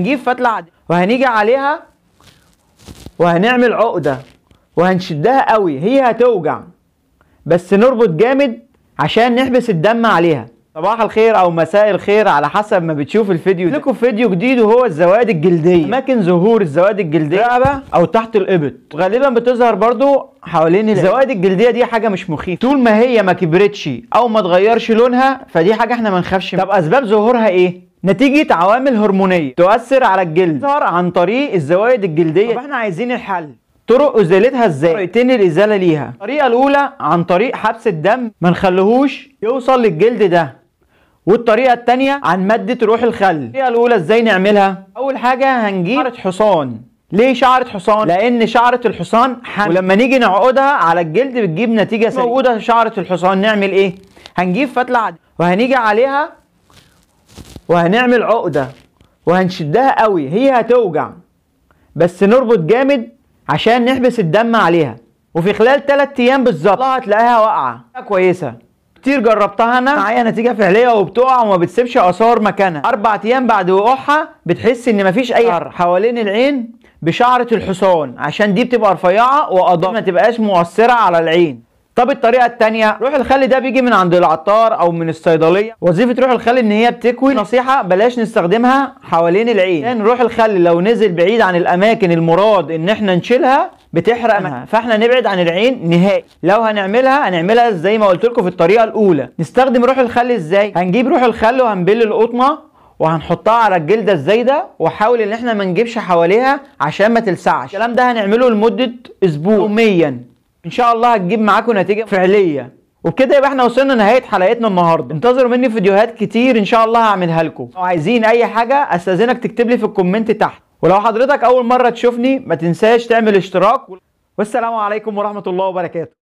نجيب فتلة عادية وهنيجي عليها وهنعمل عقدة وهنشدها قوي هي هتوجع بس نربط جامد عشان نحبس الدم عليها صباح الخير او مساء الخير على حسب ما بتشوف الفيديو ده لكم فيديو جديد وهو الزوائد الجلديه اماكن ظهور الزوائد الجلديه رقبه او تحت الابط غالبا بتظهر برضو حوالين الزوائد الجلديه دي حاجه مش مخيفه طول ما هي ما كبرتش او ما تغيرش لونها فدي حاجه احنا ما نخافش طب اسباب ظهورها ايه نتيجة عوامل هرمونية تؤثر على الجلد تظهر عن طريق الزوائد الجلدية طب احنا عايزين الحل طرق ازالتها ازاي طريقتين الازاله ليها الطريقه الاولى عن طريق حبس الدم ما نخليهوش يوصل للجلد ده والطريقه الثانيه عن ماده روح الخل الطريقه الاولى ازاي نعملها اول حاجه هنجيب شعره حصان ليه شعره حصان لان شعره الحصان حمل ولما نيجي نعقدها على الجلد بتجيب نتيجه سيئة موجوده شعره الحصان نعمل ايه هنجيب فتله عاديه وهنيجي عليها وهنعمل عقدة وهنشدها قوي هي هتوجع بس نربط جامد عشان نحبس الدم عليها وفي خلال 3 ايام بالظبط هتلاقيها واقعه كويسه كتير جربتها انا معايا نتيجه فعليه وبتقع وما بتسيبش اثار مكانها اربع ايام بعد وقوعها بتحس ان مفيش اي حر حوالين العين بشعره الحصان عشان دي بتبقى رفيعه وقضاء ما تبقاش مؤثره على العين طب الطريقه الثانيه روح الخل ده بيجي من عند العطار او من الصيدليه وظيفه روح الخل ان هي بتكوي نصيحه بلاش نستخدمها حوالين العين لان روح الخل لو نزل بعيد عن الاماكن المراد ان احنا نشيلها بتحرق منها فاحنا نبعد عن العين نهائي لو هنعملها هنعملها زي ما قلت لكم في الطريقه الاولى نستخدم روح الخل ازاي هنجيب روح الخل وهنبل القطنه وهنحطها على الجلده الزايده واحاول ان احنا ما نجيبش حواليها عشان ما تلسعش الكلام ده هنعمله لمده اسبوع يوميا ان شاء الله هتجيب معاكم نتيجه فعليه وبكده يبقى احنا وصلنا نهايه حلقتنا النهارده انتظروا مني فيديوهات كتير ان شاء الله هعملها لكم لو عايزين اي حاجه استاذنك تكتب لي في الكومنت تحت ولو حضرتك اول مره تشوفني ما تنساش تعمل اشتراك والسلام عليكم ورحمه الله وبركاته